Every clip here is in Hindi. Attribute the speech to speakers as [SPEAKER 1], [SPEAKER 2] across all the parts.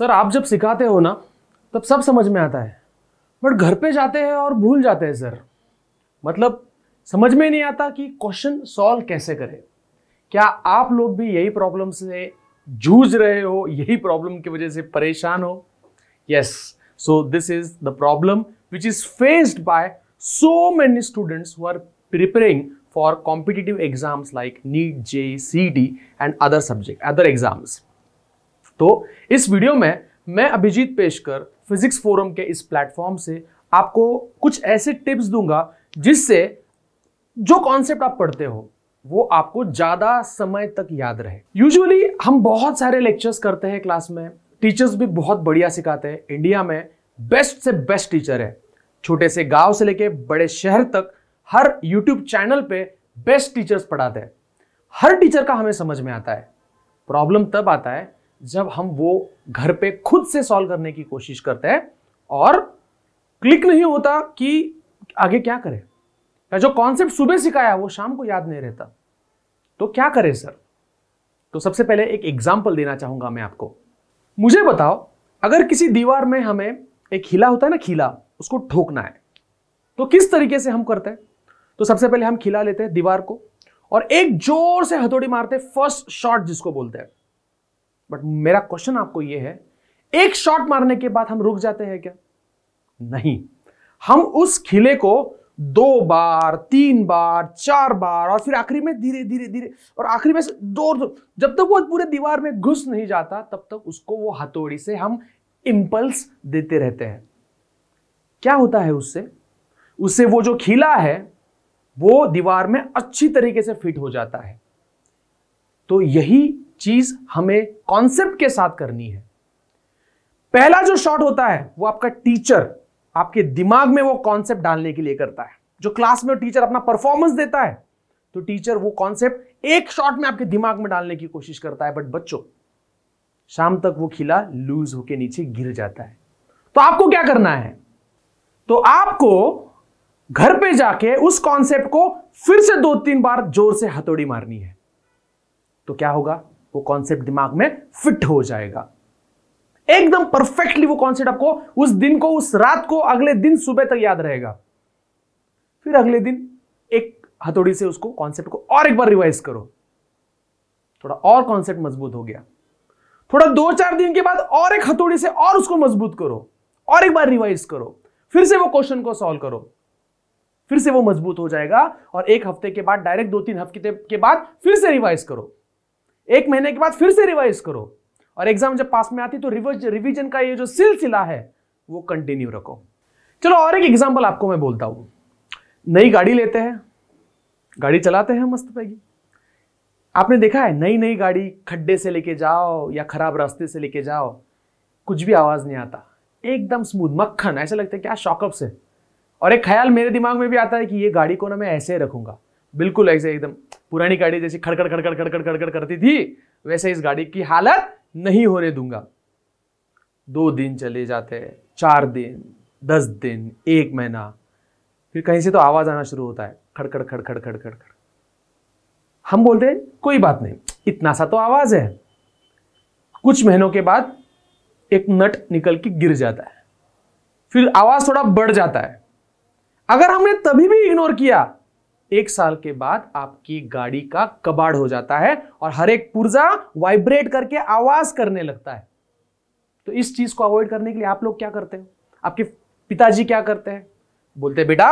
[SPEAKER 1] सर आप जब सिखाते हो ना तब सब समझ में आता है बट घर पे जाते हैं और भूल जाते हैं सर मतलब समझ में नहीं आता कि क्वेश्चन सॉल्व कैसे करें क्या आप लोग भी यही प्रॉब्लम से जूझ रहे हो यही प्रॉब्लम की वजह से परेशान हो yes so this is the problem which is faced by so many students who are preparing competitive exams like NEET J C D and other subject other exams तो इस वीडियो में मैं अभिजीत पेशकर फिजिक्स फोरम के इस प्लेटफॉर्म से आपको कुछ ऐसे टिप्स दूंगा जिससे जो कॉन्सेप्ट आप पढ़ते हो वो आपको ज़्यादा समय तक याद रहे यूजुअली हम बहुत सारे लेक्चर्स करते हैं क्लास में टीचर्स भी बहुत बढ़िया सिखाते हैं इंडिया में बेस्ट से बेस्ट टीचर है छोटे से गांव से लेके बड़े शहर तक हर यूट्यूब चैनल पे बेस्ट टीचर्स पढ़ाते हैं हर टीचर का हमें समझ में आता है प्रॉब्लम तब आता है जब हम वो घर पे खुद से सॉल्व करने की कोशिश करते हैं और क्लिक नहीं होता कि आगे क्या करें या जो कॉन्सेप्ट सुबह सिखाया वो शाम को याद नहीं रहता तो क्या करें सर तो सबसे पहले एक एग्जाम्पल देना चाहूंगा मैं आपको मुझे बताओ अगर किसी दीवार में हमें एक खिला होता है ना खिला उसको ठोकना है तो किस तरीके से हम करते हैं तो सबसे पहले हम खिला लेते हैं दीवार को और एक जोर से हथौड़ी मारते हैं फर्स्ट शॉट जिसको बोलते हैं बट मेरा क्वेश्चन आपको यह है एक शॉट मारने के बाद हम रुक जाते हैं क्या नहीं हम उस खिले को दो बार तीन बार चार बार और फिर आखिरी में धीरे धीरे धीरे और आखिरी में दो, जब तक वो पूरे दीवार में घुस नहीं जाता तब तक उसको वो हथौड़ी से हम इंपल्स देते रहते हैं क्या होता है उससे उससे वो जो खिला है वो दीवार में अच्छी तरीके से फिट हो जाता है तो यही चीज हमें कॉन्सेप्ट के साथ करनी है पहला जो शॉट होता है वो आपका टीचर आपके दिमाग में वो कॉन्सेप्ट डालने के लिए करता है जो क्लास में टीचर अपना परफॉर्मेंस देता है तो टीचर वो कॉन्सेप्ट एक शॉट में आपके दिमाग में डालने की कोशिश करता है बट बच्चों शाम तक वो खिला लूज होके नीचे गिर जाता है तो आपको क्या करना है तो आपको घर पे जाके उस कॉन्सेप्ट को फिर से दो तीन बार जोर से हथौड़ी मारनी है तो क्या होगा वो कॉन्सेप्ट दिमाग में फिट हो जाएगा एकदम परफेक्टली वो कॉन्सेप्ट आपको उस दिन को उस रात को अगले दिन सुबह तक याद रहेगा फिर अगले दिन एक हथौड़ी से उसको कॉन्सेप्ट को और एक बार रिवाइज करो थोड़ा और कॉन्सेप्ट मजबूत हो गया थोड़ा दो चार दिन के बाद और एक हथौड़ी से और उसको मजबूत करो और एक बार रिवाइज करो फिर से वो क्वेश्चन को सॉल्व करो फिर से वो मजबूत हो जाएगा और एक हफ्ते के बाद डायरेक्ट दो तीन हफ्ते के बाद फिर से रिवाइज करो एक महीने के बाद फिर से रिवाइज करो और एग्जाम जब पास में आती तो रिवर्स रिवीजन का ये जो सिलसिला है वो कंटिन्यू रखो चलो और एक एग्जाम्पल आपको मैं बोलता हूं नई गाड़ी लेते हैं गाड़ी चलाते हैं मस्त पैगी आपने देखा है नई नई गाड़ी खड्डे से लेके जाओ या खराब रास्ते से लेके जाओ कुछ भी आवाज़ नहीं आता एकदम स्मूथ मक्खन ऐसा लगता है क्या शॉकअप से और एक ख्याल मेरे दिमाग में भी आता है कि ये गाड़ी को ना मैं ऐसे ही रखूंगा बिल्कुल ऐसे एकदम पुरानी गाड़ी जैसी खड़खड़ खड़खड़ खड़खड़ खड़खड़ करती थी वैसे इस गाड़ी की हालत नहीं होने दूंगा दो दिन चले जाते चार दिन दस दिन एक महीना फिर कहीं से तो आवाज आना शुरू होता है खड़खड़ खड़खड़ खड़खड़ खड़ हम बोलते हैं कोई बात नहीं इतना सा तो आवाज है कुछ महीनों के बाद एक नट निकल के गिर जाता है फिर आवाज थोड़ा बढ़ जाता है अगर हमने तभी भी इग्नोर किया एक साल के बाद आपकी गाड़ी का कबाड़ हो जाता है और हर एक पुर्जा वाइब्रेट करके आवाज करने लगता है तो इस चीज को अवॉइड करने के लिए आप लोग क्या करते हो आपके पिताजी क्या करते हैं बोलते बेटा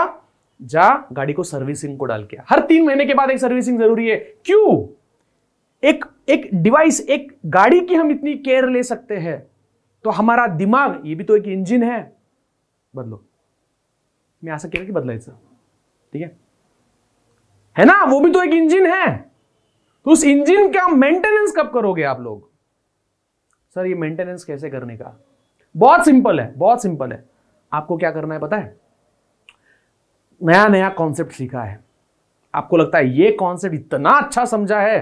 [SPEAKER 1] जा गाड़ी को सर्विसिंग को डाल के हर तीन महीने के बाद एक सर्विसिंग जरूरी है क्यों एक एक डिवाइस एक गाड़ी की हम इतनी केयर ले सकते हैं तो हमारा दिमाग ये भी तो एक इंजिन है बदलो मैं ऐसा कह रहा कि बदलायचं ठीक है है ना वो भी तो एक इंजन है तो उस इंजन का मेंटेनेंस कब करोगे आप लोग सर ये मेंटेनेंस कैसे करने का बहुत सिंपल है बहुत सिंपल है आपको क्या करना है पता है नया नया कॉन्सेप्ट सीखा है आपको लगता है ये कॉन्सेप्ट इतना अच्छा समझा है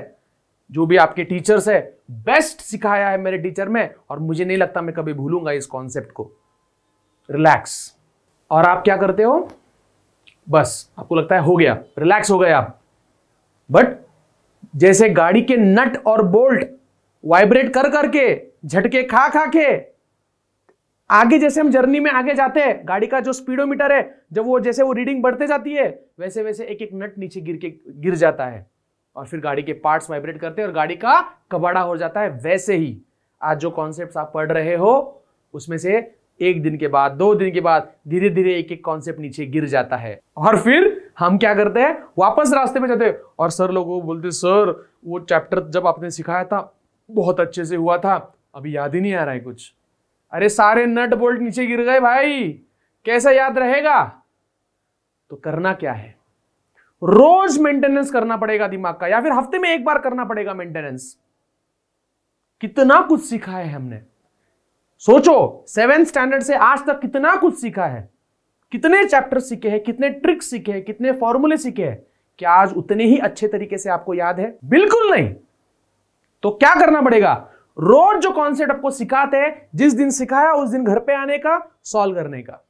[SPEAKER 1] जो भी आपके टीचर्स है बेस्ट सिखाया है मेरे टीचर में और मुझे नहीं लगता मैं कभी भूलूंगा इस कॉन्सेप्ट को रिलैक्स और आप क्या करते हो बस आपको लगता है हो गया रिलैक्स हो गए आप बट जैसे गाड़ी के नट और बोल्ट वाइब्रेट कर करके झटके खा खा के आगे जैसे हम जर्नी में आगे जाते हैं गाड़ी का जो स्पीडोमीटर है जब वो जैसे वो रीडिंग बढ़ते जाती है वैसे वैसे एक एक नट नीचे गिर के गिर जाता है और फिर गाड़ी के पार्ट्स वाइब्रेट करते हैं और गाड़ी का कबाड़ा हो जाता है वैसे ही आज जो कॉन्सेप्ट आप पढ़ रहे हो उसमें से एक दिन के बाद दो दिन के बाद धीरे धीरे एक एक कॉन्सेप्ट नीचे गिर जाता है और फिर हम क्या करते हैं वापस रास्ते में जाते हैं और सर लोगों को बोलते सर वो चैप्टर जब आपने सिखाया था बहुत अच्छे से हुआ था अभी याद ही नहीं आ रहा है कुछ अरे सारे नट बोल्ट नीचे गिर गए भाई कैसा याद रहेगा तो करना क्या है रोज मेंटेनेंस करना पड़ेगा दिमाग का या फिर हफ्ते में एक बार करना पड़ेगा मेंटेनेंस कितना कुछ सीखा है हमने सोचो सेवन स्टैंडर्ड से आज तक कितना कुछ सीखा है कितने चैप्टर सीखे हैं कितने ट्रिक सीखे हैं कितने फॉर्मूले सीखे हैं क्या आज उतने ही अच्छे तरीके से आपको याद है बिल्कुल नहीं तो क्या करना पड़ेगा रोज जो कॉन्सेप्ट आपको सिखाते हैं जिस दिन सिखाया उस दिन घर पे आने का सॉल्व करने का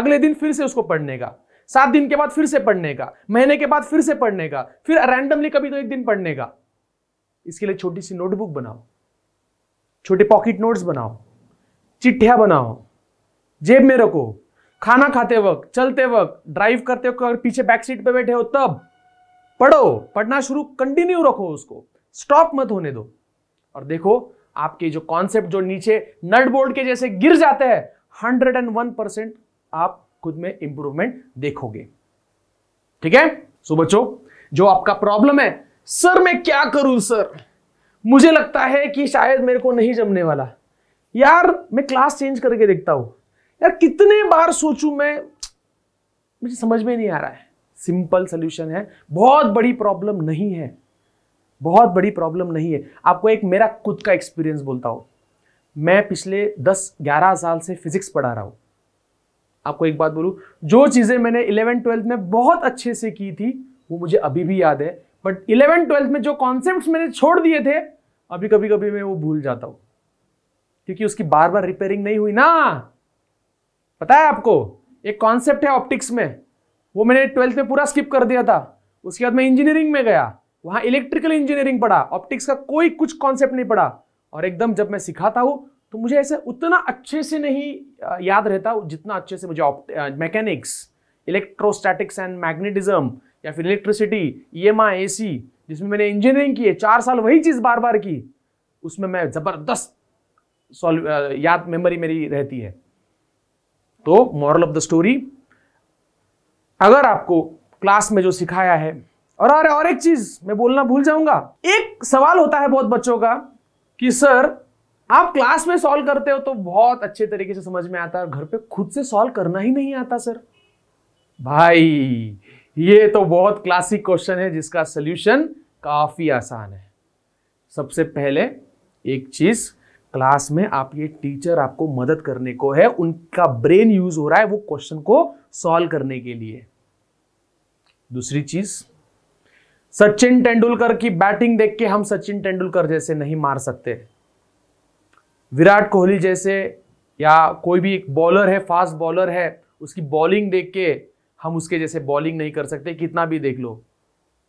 [SPEAKER 1] अगले दिन फिर से उसको पढ़ने का सात दिन के बाद फिर से पढ़ने का महीने के बाद फिर से पढ़ने का फिर रैंडमली कभी तो एक दिन पढ़ने का इसके लिए छोटी सी नोटबुक बनाओ छोटे पॉकेट नोट्स बनाओ चिट्ठिया बनाओ जेब में रखो खाना खाते वक्त चलते वक्त ड्राइव करते वक्त अगर पीछे बैक सीट पे बैठे हो तब पढ़ो पढ़ना शुरू कंटिन्यू रखो उसको स्टॉप मत होने दो और देखो आपके जो कॉन्सेप्ट जो नीचे नट बोर्ड के जैसे गिर जाते हैं हंड्रेड एंड वन परसेंट आप खुद में इंप्रूवमेंट देखोगे ठीक है सो बच्चों जो आपका प्रॉब्लम है सर मैं क्या करूं सर मुझे लगता है कि शायद मेरे को नहीं जमने वाला यार मैं क्लास चेंज करके देखता हूं यार कितने बार सोचू मैं मुझे समझ में नहीं आ रहा है सिंपल सोल्यूशन है बहुत बड़ी प्रॉब्लम नहीं है बहुत बड़ी प्रॉब्लम नहीं है आपको एक मेरा खुद का एक्सपीरियंस बोलता हूं मैं पिछले 10-11 साल से फिजिक्स पढ़ा रहा हूं आपको एक बात बोलू जो चीज़ें मैंने 11 ट्वेल्थ में बहुत अच्छे से की थी वो मुझे अभी भी याद है बट इलेवन ट्वेल्थ में जो कॉन्सेप्ट मैंने छोड़ दिए थे अभी कभी कभी मैं वो भूल जाता हूँ क्योंकि उसकी बार बार रिपेयरिंग नहीं हुई ना पता है आपको एक कॉन्सेप्ट है ऑप्टिक्स में वो मैंने ट्वेल्थ में पूरा स्किप कर दिया था उसके बाद मैं इंजीनियरिंग में गया वहां इलेक्ट्रिकल इंजीनियरिंग पढ़ा ऑप्टिक्स का कोई कुछ कॉन्सेप्ट नहीं पढ़ा और एकदम जब मैं सिखाता हूं तो मुझे ऐसे उतना अच्छे से नहीं याद रहता जितना अच्छे से मुझे मैकेनिक्स इलेक्ट्रोस्टैटिक्स एंड मैग्नेटिज्म या फिर इलेक्ट्रिसिटी ई एम आई ए सी जिसमें मैंने इंजीनियरिंग की है चार साल वही चीज़ बार बार की उसमें मैं ज़बरदस्त सॉल्व याद मेमोरी मेरी रहती है तो मॉरल ऑफ द स्टोरी अगर आपको क्लास में जो सिखाया है और अरे और एक चीज मैं बोलना भूल जाऊंगा एक सवाल होता है बहुत बच्चों का कि सर आप क्लास में सॉल्व करते हो तो बहुत अच्छे तरीके से समझ में आता है घर पे खुद से सॉल्व करना ही नहीं आता सर भाई ये तो बहुत क्लासिक क्वेश्चन है जिसका सोल्यूशन काफ़ी आसान है सबसे पहले एक चीज़ क्लास में आप ये टीचर आपको मदद करने को है उनका ब्रेन यूज हो रहा है वो क्वेश्चन को सॉल्व करने के लिए दूसरी चीज सचिन तेंदुलकर की बैटिंग देख के हम सचिन तेंदुलकर जैसे नहीं मार सकते विराट कोहली जैसे या कोई भी एक बॉलर है फास्ट बॉलर है उसकी बॉलिंग देख के हम उसके जैसे बॉलिंग नहीं कर सकते कितना भी देख लो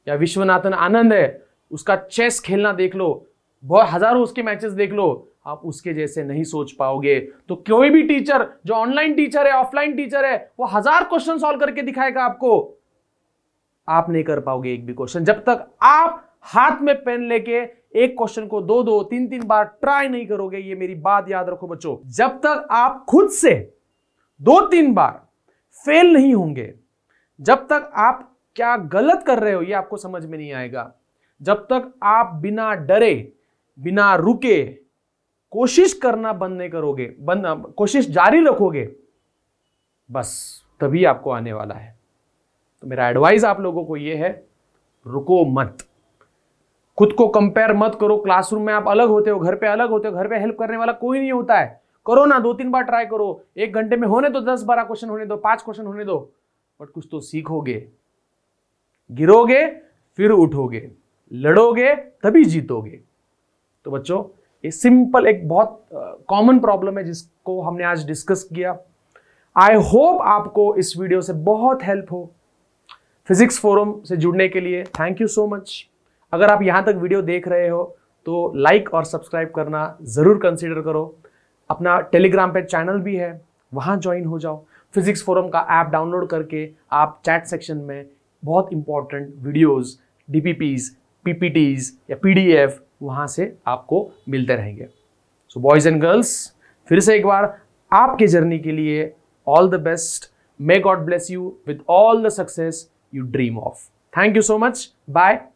[SPEAKER 1] या विश्वनाथन आनंद है उसका चेस खेलना देख लो बहुत हजारों उसके मैचेस देख लो आप उसके जैसे नहीं सोच पाओगे तो कोई भी टीचर जो ऑनलाइन टीचर है ऑफलाइन टीचर है वो हजार क्वेश्चन सॉल्व करके दिखाएगा आपको आप नहीं कर पाओगे एक भी क्वेश्चन जब तक आप हाथ में पेन लेके एक क्वेश्चन को दो दो तीन तीन बार ट्राई नहीं करोगे ये मेरी बात याद रखो बच्चों जब तक आप खुद से दो तीन बार फेल नहीं होंगे जब तक आप क्या गलत कर रहे हो ये आपको समझ में नहीं आएगा जब तक आप बिना डरे बिना रुके कोशिश करना बंद नहीं करोगे बंद कोशिश जारी रखोगे बस तभी आपको आने वाला है तो मेरा एडवाइस आप लोगों को ये है रुको मत खुद को कंपेयर मत करो क्लासरूम में आप अलग होते हो घर पे अलग होते हो घर पे हेल्प करने वाला कोई नहीं होता है करो ना दो तीन बार ट्राई करो एक घंटे में होने दो दस बारह क्वेश्चन होने दो पांच क्वेश्चन होने दो बट कुछ तो सीखोगे गिरोगे फिर उठोगे लड़ोगे तभी जीतोगे तो बच्चों ये सिंपल एक बहुत कॉमन uh, प्रॉब्लम है जिसको हमने आज डिस्कस किया आई होप आपको इस वीडियो से बहुत हेल्प हो फिजिक्स फोरम से जुड़ने के लिए थैंक यू सो मच अगर आप यहाँ तक वीडियो देख रहे हो तो लाइक और सब्सक्राइब करना ज़रूर कंसिडर करो अपना टेलीग्राम पे चैनल भी है वहाँ ज्वाइन हो जाओ फिजिक्स फोरम का ऐप डाउनलोड करके आप चैट सेक्शन में बहुत इंपॉर्टेंट वीडियोस, डीपीपीज पीपीटीज या पीडीएफ वहाँ से आपको मिलते रहेंगे सो बॉयज़ एंड गर्ल्स फिर से एक बार आपके जर्नी के लिए all the best may God bless you with all the success you dream of thank you so much bye